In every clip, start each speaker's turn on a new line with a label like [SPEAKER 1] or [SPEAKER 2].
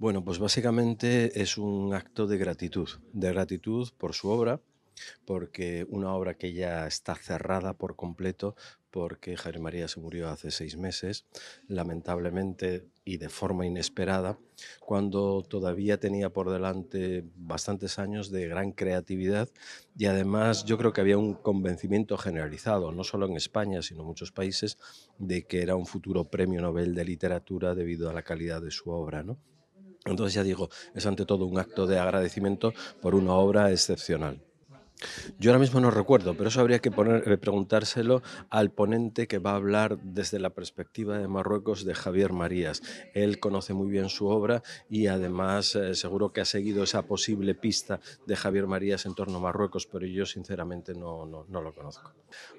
[SPEAKER 1] Bueno, pues básicamente es un acto de gratitud, de gratitud por su obra, porque una obra que ya está cerrada por completo, porque Javier María se murió hace seis meses, lamentablemente y de forma inesperada, cuando todavía tenía por delante bastantes años de gran creatividad y además yo creo que había un convencimiento generalizado, no solo en España, sino en muchos países, de que era un futuro premio Nobel de literatura debido a la calidad de su obra. ¿no? Entonces ya digo, es ante todo un acto de agradecimiento por una obra excepcional. Yo ahora mismo no recuerdo, pero eso habría que eh, preguntárselo al ponente que va a hablar desde la perspectiva de Marruecos de Javier Marías. Él conoce muy bien su obra y además eh, seguro que ha seguido esa posible pista de Javier Marías en torno a Marruecos, pero yo sinceramente no, no, lo conozco.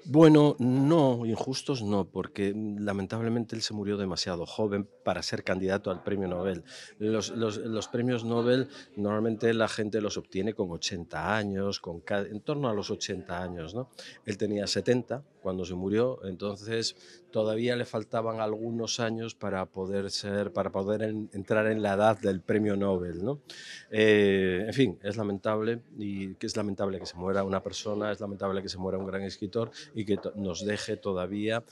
[SPEAKER 1] Bueno, no, injustos no, porque lamentablemente él se murió demasiado joven para ser candidato al premio Nobel. Los, los premios Nobel normalmente la gente los obtiene con 80 años, con cada en torno a los 80 años. ¿no? Él tenía 70 cuando se murió, entonces todavía le faltaban algunos años para poder, ser, para poder entrar en la edad del premio Nobel. ¿no? Eh, en fin, es lamentable y que es lamentable que se muera una persona, es lamentable que se muera un gran escritor y que nos deje todavía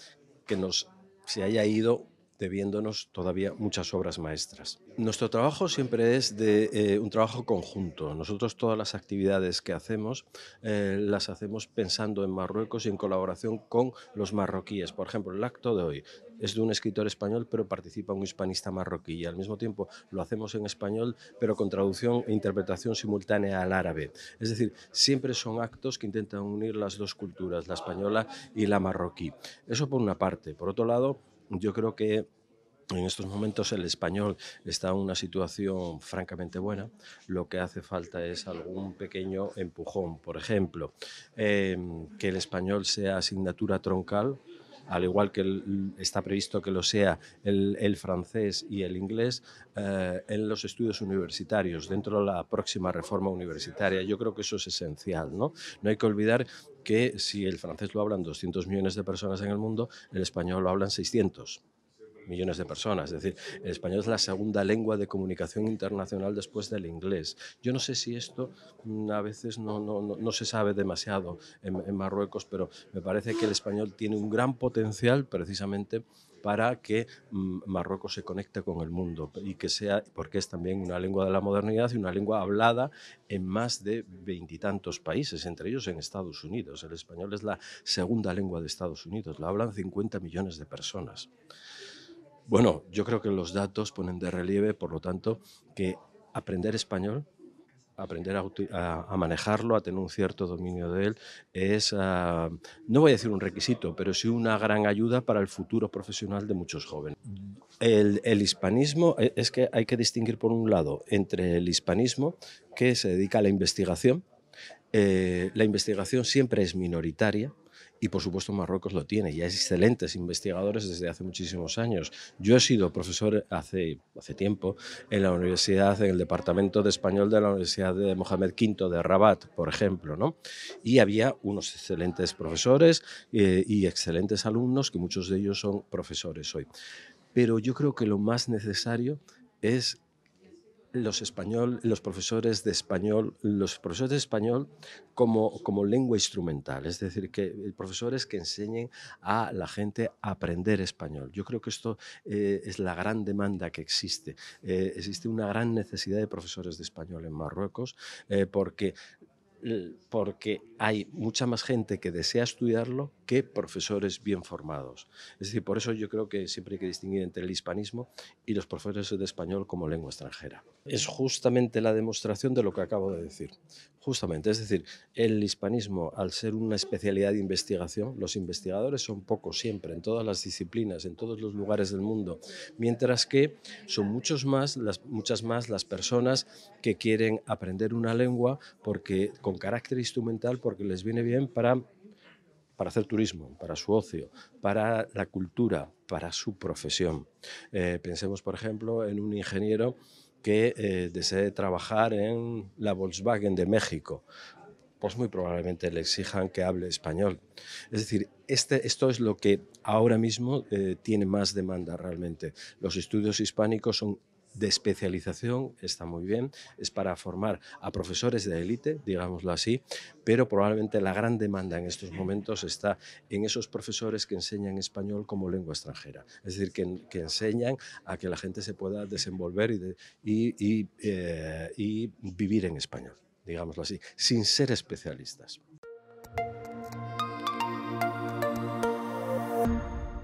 [SPEAKER 1] que nos se haya ido debiéndonos todavía muchas obras maestras. Nuestro trabajo siempre es de eh, un trabajo conjunto. Nosotros todas las actividades que hacemos eh, las hacemos pensando en Marruecos y en colaboración con los marroquíes. Por ejemplo, el acto de hoy es de un escritor español, pero participa un hispanista marroquí. Y al mismo tiempo lo hacemos en español, pero con traducción e interpretación simultánea al árabe. Es decir, siempre son actos que intentan unir las dos culturas, la española y la marroquí. Eso por una parte. Por otro lado, yo creo que en estos momentos el español está en una situación francamente buena. Lo que hace falta es algún pequeño empujón. Por ejemplo, eh, que el español sea asignatura troncal al igual que está previsto que lo sea el, francés y el inglés, eh, en los estudios universitarios, dentro de la próxima reforma universitaria. Yo creo que eso es esencial. No, no hay que olvidar que si el francés lo hablan 200 millones de personas en el mundo, el español lo hablan 600 millones de personas. Es decir, el español es la segunda lengua de comunicación internacional después del inglés. Yo no sé si esto mm, a veces no, no, no, se sabe demasiado en, en Marruecos, pero me parece que el español tiene un gran potencial precisamente para que mm, Marruecos se conecte con el mundo y que sea, porque es también una lengua de la modernidad y una lengua hablada en más de veintitantos países, entre ellos en Estados Unidos. El español es la segunda lengua de Estados Unidos, la hablan 50 millones de personas. Bueno, yo creo que los datos ponen de relieve, por lo tanto, que aprender español, aprender a, manejarlo, a tener un cierto dominio de él, es, ah, no voy a decir un requisito, pero sí una gran ayuda para el futuro profesional de muchos jóvenes. El, hispanismo, e, es que hay que distinguir por un lado entre el hispanismo, que se dedica a la investigación, eh, la investigación siempre es minoritaria, y por supuesto Marruecos lo tiene, ya es excelentes investigadores desde hace muchísimos años. Yo he sido profesor hace, hace tiempo en la universidad, en el departamento de español de la Universidad de Mohamed V de Rabat, por ejemplo, ¿no? Y había unos excelentes profesores eh, y excelentes alumnos, que muchos de ellos son profesores hoy. Pero yo creo que lo más necesario es los, español, los profesores de español, los profesores de español como, como lengua instrumental, es decir, que profesores que enseñen a la gente a aprender español. Yo creo que esto eh, es la gran demanda que existe. Eh, existe una gran necesidad de profesores de español en Marruecos eh, porque porque hay mucha más gente que desea estudiarlo que profesores bien formados. Es decir, por eso yo creo que siempre hay que distinguir entre el hispanismo y los profesores de español como lengua extranjera. Es justamente la demostración de lo que acabo de decir. Justamente, es decir, el hispanismo, al ser una especialidad de investigación, los investigadores son pocos siempre, en todas las disciplinas, en todos los lugares del mundo, mientras que son muchos más, las, muchas más las personas que quieren aprender una lengua porque con carácter instrumental, porque les viene bien para, para hacer turismo, para su ocio, para la cultura, para su profesión. Eh, pensemos, por ejemplo, en un ingeniero que eh, desee trabajar en la Volkswagen de México pues muy probablemente le exijan que hable español. Es decir, este, esto es lo que ahora mismo eh, tiene más demanda realmente. Los estudios hispánicos son de especialización está muy bien, es para formar a profesores de élite, digámoslo así, pero probablemente la gran demanda en estos momentos está en esos profesores que enseñan español como lengua extranjera, es decir, que, enseñan a que la gente se pueda desenvolver y eh, vivir en español, digámoslo así, sin ser especialistas.